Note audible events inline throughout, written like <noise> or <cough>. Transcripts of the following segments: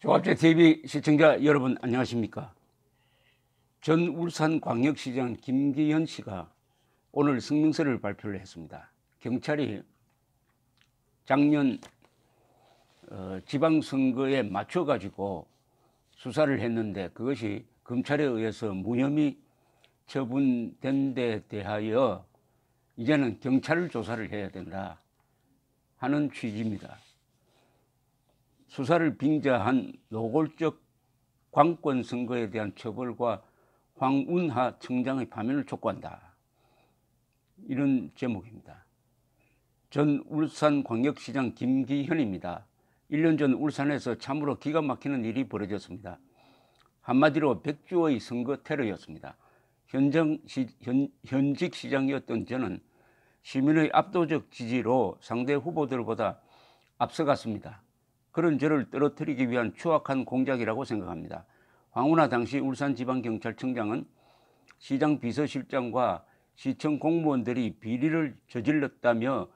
조합제 TV 시청자 여러분 안녕하십니까? 전 울산광역시장 김기현 씨가 오늘 성명서를 발표를 했습니다. 경찰이 작년 어, 지방선거에 맞춰가지고 수사를 했는데 그것이 검찰에 의해서 무혐의 처분된 데 대하여 이제는 경찰 조사를 해야 된다 하는 취지입니다. 수사를 빙자한 노골적 광권 선거에 대한 처벌과 황운하 청장의 파면을 촉구한다. 이런 제목입니다. 전 울산광역시장 김기현입니다. 1년 전 울산에서 참으로 기가 막히는 일이 벌어졌습니다. 한마디로 백주의 선거 테러였습니다. 현장 시, 현, 현직 시장이었던 저는 시민의 압도적 지지로 상대 후보들보다 앞서갔습니다. 그런 죄를 떨어뜨리기 위한 추악한 공작이라고 생각합니다. 황운하 당시 울산지방경찰청장은 시장 비서실장과 시청 공무원들이 비리를 저질렀다며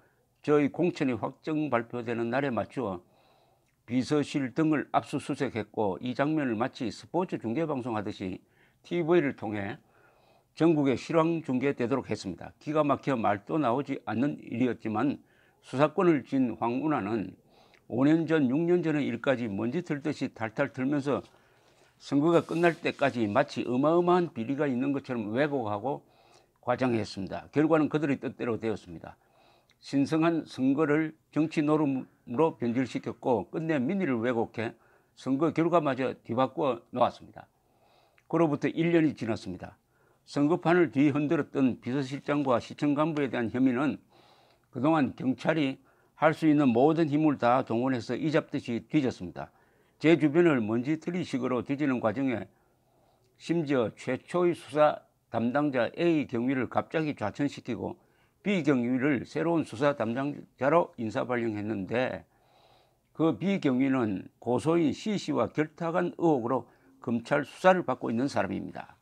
저의 공천이 확정 발표되는 날에 맞추어 비서실 등을 압수수색했고 이 장면을 마치 스포츠 중계방송 하듯이 TV를 통해 전국에 실황 중계되도록 했습니다. 기가 막혀 말도 나오지 않는 일이었지만 수사권을 쥔 황운하는 5년 전, 6년 전의 일까지 먼지 털듯이 탈탈 털면서 선거가 끝날 때까지 마치 어마어마한 비리가 있는 것처럼 왜곡하고 과장했습니다. 결과는 그들의 뜻대로 되었습니다. 신성한 선거를 정치 노름으로 변질시켰고 끝내 민의를 왜곡해 선거 결과마저 뒤바꿔 놓았습니다. 그로부터 1년이 지났습니다. 선거판을 뒤흔들었던 비서실장과 시청 간부에 대한 혐의는 그동안 경찰이 할수 있는 모든 힘을 다 동원해서 이잡듯이 뒤졌습니다. 제 주변을 먼지 틀이식으로 뒤지는 과정에 심지어 최초의 수사 담당자 A 경위를 갑자기 좌천시키고 B 경위를 새로운 수사 담당자로 인사 발령했는데 그 B 경위는 고소인 C 씨와 결탁한 의혹으로 검찰 수사를 받고 있는 사람입니다.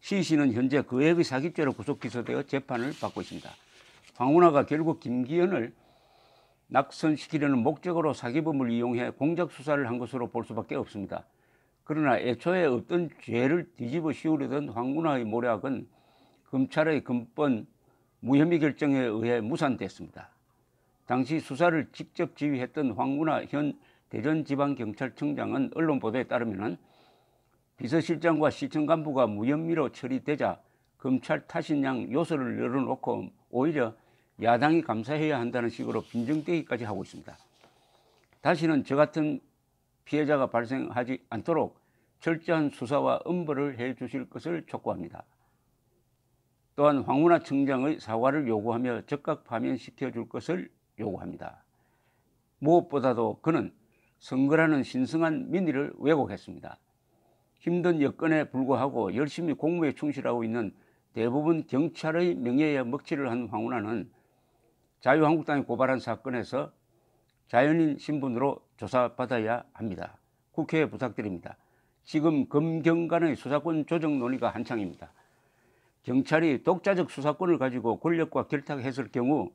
C 씨는 현재 그액의 사기죄로 구속 기소되어 재판을 받고 있습니다. 황운하가 결국 김기현을 낙선시키려는 목적으로 사기범을 이용해 공작 수사를 한 것으로 볼 수밖에 없습니다. 그러나 애초에 어떤 죄를 뒤집어 씌우려던 황군화의 모략은 검찰의 금번 무혐의 결정에 의해 무산됐습니다. 당시 수사를 직접 지휘했던 황군화현 대전지방경찰청장은 언론 보도에 따르면 비서실장과 시청 간부가 무혐의로 처리되자 검찰 타신양 요소를 열어놓고 오히려 야당이 감사해야 한다는 식으로 빈정대기까지 하고 있습니다. 다시는 저 같은 피해자가 발생하지 않도록 철저한 수사와 엄벌을 해 주실 것을 촉구합니다. 또한 황운하 청장의 사과를 요구하며 적각 파면시켜 줄 것을 요구합니다. 무엇보다도 그는 선거라는 신성한 민의를 왜곡했습니다. 힘든 여건에 불구하고 열심히 공무에 충실하고 있는 대부분 경찰의 명예에 먹칠을 한 황운하는 자유한국당이 고발한 사건에서 자연인 신분으로 조사받아야 합니다. 국회에 부탁드립니다. 지금 검경간의 수사권 조정 논의가 한창입니다. 경찰이 독자적 수사권을 가지고 권력과 결탁했을 경우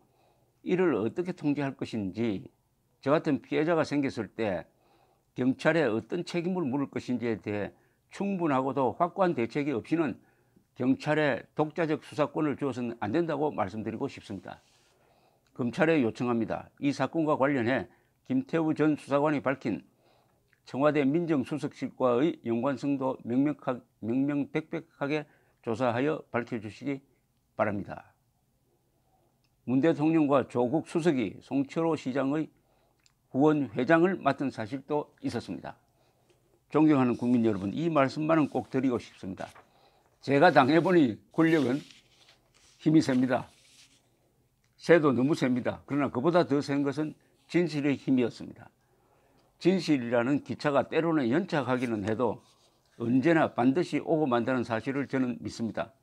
이를 어떻게 통제할 것인지 저 같은 피해자가 생겼을 때 경찰에 어떤 책임을 물을 것인지에 대해 충분하고도 확고한 대책이 없이는 경찰에 독자적 수사권을 주어서는 안 된다고 말씀드리고 싶습니다. 검찰에 요청합니다. 이 사건과 관련해 김태우 전 수사관이 밝힌 청와대 민정수석실과의 연관성도 명명 명명백백하게 조사하여 밝혀주시기 바랍니다. 문 대통령과 조국 수석이 송철호 시장의 후원회장을 맡은 사실도 있었습니다. 존경하는 국민 여러분, 이 말씀만은 꼭 드리고 싶습니다. 제가 당해보니 권력은 힘이 셉니다. 세도 너무 셉니다. 그러나 그보다 더 센 것은 진실의 힘이었습니다. 진실이라는 기차가 때로는 연착하기는 해도 언제나 반드시 오고 만다는 사실을 저는 믿습니다.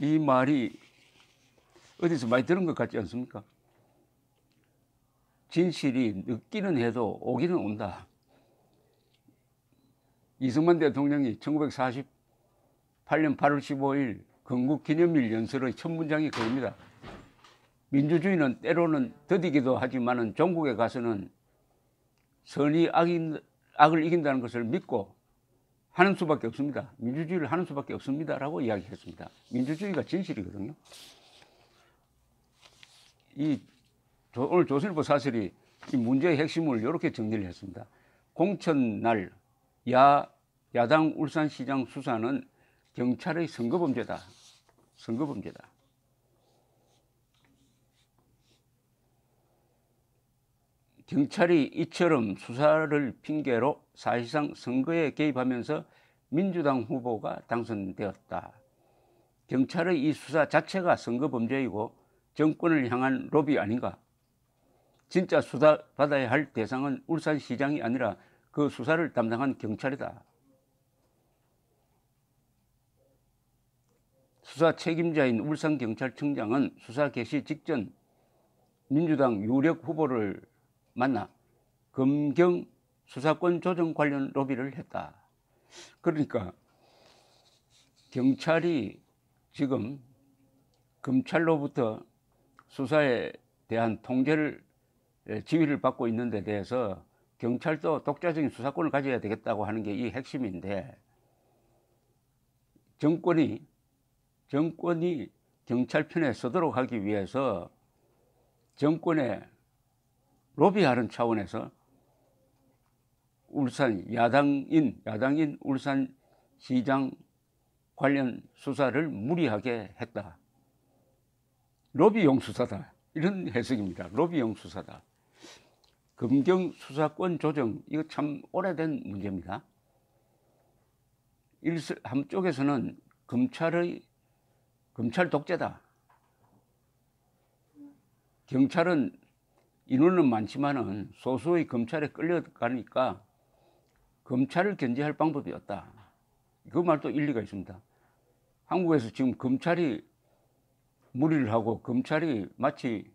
이 말이 어디서 많이 들은 것 같지 않습니까? 진실이 늦기는 해도 오기는 온다. 이승만 대통령이 1948년 8월 15일 건국기념일 연설의 첫 문장이 그겁니다. 민주주의는 때로는 더디기도 하지만 전국에 가서는 선이 악인, 악을 이긴다는 것을 믿고 하는 수밖에 없습니다. 민주주의를 하는 수밖에 없습니다. 라고 이야기했습니다. 민주주의가 진실이거든요. 이 조, 오늘 조선일보 사설이 이 문제의 핵심을 이렇게 정리를 했습니다. 공천날 야, 야당 울산시장 수사는 경찰의 선거범죄다. 선거범죄다. 경찰이 이처럼 수사를 핑계로 사실상 선거에 개입하면서 민주당 후보가 당선되었다. 경찰의 이 수사 자체가 선거 범죄이고 정권을 향한 로비 아닌가? 진짜 수사 받아야 할 대상은 울산시장이 아니라 그 수사를 담당한 경찰이다. 수사 책임자인 울산경찰청장은 수사 개시 직전 민주당 유력 후보를 만나 검경 수사권 조정 관련 로비를 했다. 그러니까 경찰이 지금 검찰로부터 수사에 대한 통제를 지휘를 받고 있는 데 대해서 경찰도 독자적인 수사권을 가져야 되겠다고 하는 게 이 핵심인데 정권이 정권이 경찰 편에 서도록 하기 위해서 정권에 로비하는 차원에서 울산 야당인 야당인 울산 시장 관련 수사를 무리하게 했다. 로비용 수사다. 이런 해석입니다. 로비용 수사다. 검경 수사권 조정 이거 참 오래된 문제입니다. 한쪽에서는 검찰의 검찰 독재다. 경찰은 인원은 많지만은 소수의 검찰에 끌려가니까 검찰을 견제할 방법이 없다. 그 말도 일리가 있습니다. 한국에서 지금 검찰이 무리를 하고 검찰이 마치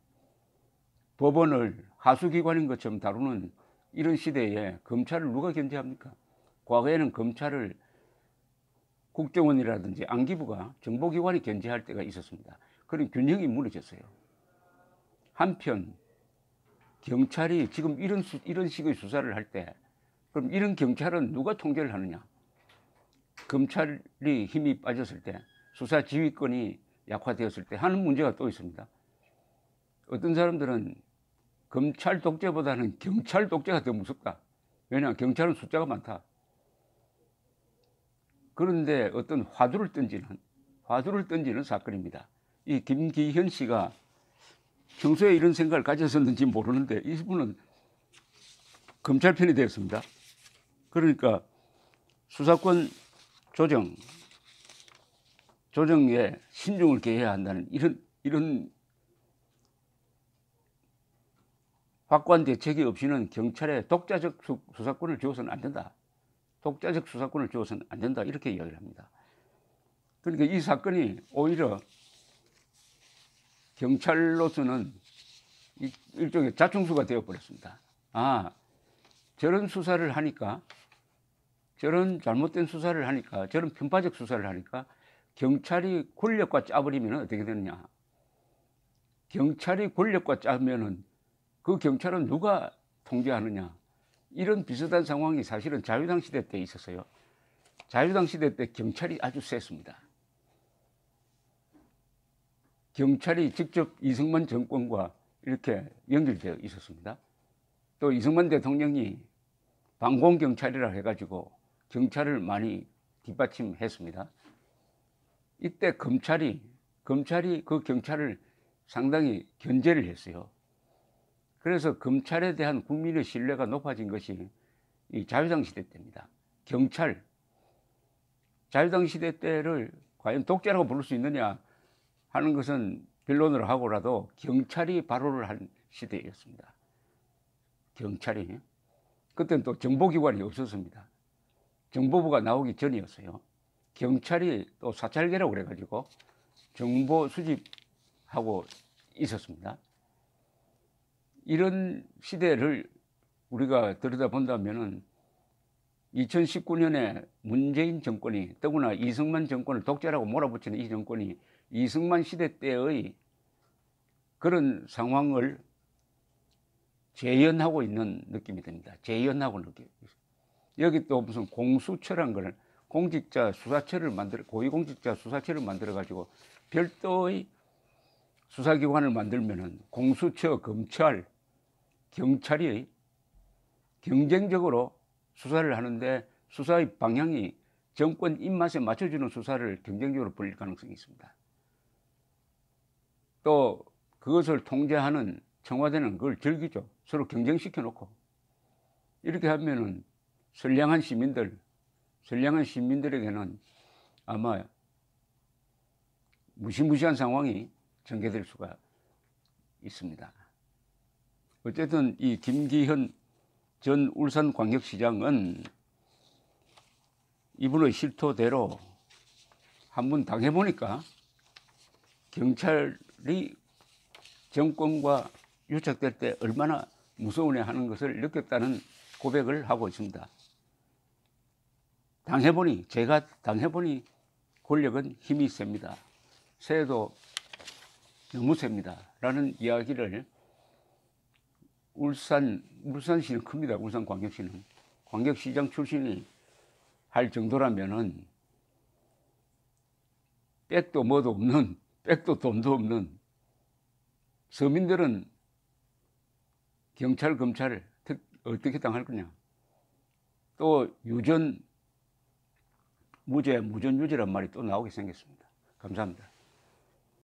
법원을 하수기관인 것처럼 다루는 이런 시대에 검찰을 누가 견제합니까? 과거에는 검찰을 국정원이라든지 안기부가 정보기관이 견제할 때가 있었습니다. 그런 균형이 무너졌어요. 한편 경찰이 지금 이런, 수, 이런 식의 수사를 할 때 그럼 이런 경찰은 누가 통제를 하느냐? 검찰이 힘이 빠졌을 때 수사 지휘권이 약화되었을 때 하는 문제가 또 있습니다. 어떤 사람들은 검찰 독재보다는 경찰 독재가 더 무섭다. 왜냐 경찰은 숫자가 많다. 그런데 어떤 화두를 던지는 화두를 던지는 사건입니다. 이 김기현 씨가 평소에 이런 생각을 가졌었는지 모르는데 이분은 검찰 편이 되었습니다. 그러니까 수사권 조정 조정에 신중을 기해야 한다는 이런 이런 확고 대책이 없이는 경찰에 독자적 수사권을 주어서는 안 된다. 독자적 수사권을 주어서는 안 된다 이렇게 이야기를 합니다. 그러니까 이 사건이 오히려 경찰로서는 일종의 자충수가 되어버렸습니다. 아, 저런 수사를 하니까, 저런 잘못된 수사를 하니까, 저런 편파적 수사를 하니까, 경찰이 권력과 짜버리면 어떻게 되느냐. 경찰이 권력과 짜면은 그 경찰은 누가 통제하느냐. 이런 비슷한 상황이 사실은 자유당 시대 때 있었어요. 자유당 시대 때 경찰이 아주 셌습니다. 경찰이 직접 이승만 정권과 이렇게 연결되어 있었습니다. 또 이승만 대통령이 방공경찰이라 해가지고 경찰을 많이 뒷받침했습니다. 이때 검찰이, 검찰이 그 경찰을 상당히 견제를 했어요. 그래서 검찰에 대한 국민의 신뢰가 높아진 것이 이 자유당 시대 때입니다. 경찰. 자유당 시대 때를 과연 독재라고 부를 수 있느냐 하는 것은 변론을 하고라도 경찰이 발호를 한 시대였습니다. 경찰이. 그때는 또 정보기관이 없었습니다. 정보부가 나오기 전이었어요. 경찰이 또 사찰계라고 그래가지고 정보 수집하고 있었습니다. 이런 시대를 우리가 들여다본다면 2019년에 문재인 정권이 더구나 이승만 정권을 독재라고 몰아붙이는 이 정권이 이승만 시대 때의 그런 상황을 재현하고 있는 느낌이 듭니다. 재현하고 느낌. 여기 또 무슨 공수처란 걸 공직자 수사처를 만들어 고위공직자 수사처를 만들어 가지고 별도의 수사기관을 만들면은 공수처 검찰 경찰이 경쟁적으로 수사를 하는데 수사의 방향이 정권 입맛에 맞춰주는 수사를 경쟁적으로 벌릴 가능성이 있습니다. 또 그것을 통제하는 청와대는 그걸 즐기죠. 서로 경쟁시켜 놓고. 이렇게 하면은 선량한 시민들, 선량한 시민들에게는 아마 무시무시한 상황이 전개될 수가 있습니다. 어쨌든 이 김기현 전 울산광역시장은 이분의 실토대로 한 번 당해보니까 경찰이 정권과 유착될 때 얼마나 무서우냐 하는 것을 느꼈다는 고백을 하고 있습니다. 당해보니, 제가 당해보니 권력은 힘이 셉니다. 세도 너무 셉니다. 라는 이야기를 울산 울산시는 큽니다. 울산 광역시는 광역시장 출신이 할 정도라면은 백도 뭐도 없는 <laughs> 백도 돈도 없는 서민들은 경찰 검찰 어떻게 당할 거냐 또 유전 무죄 무전 유죄란 말이 또 나오게 생겼습니다. 감사합니다.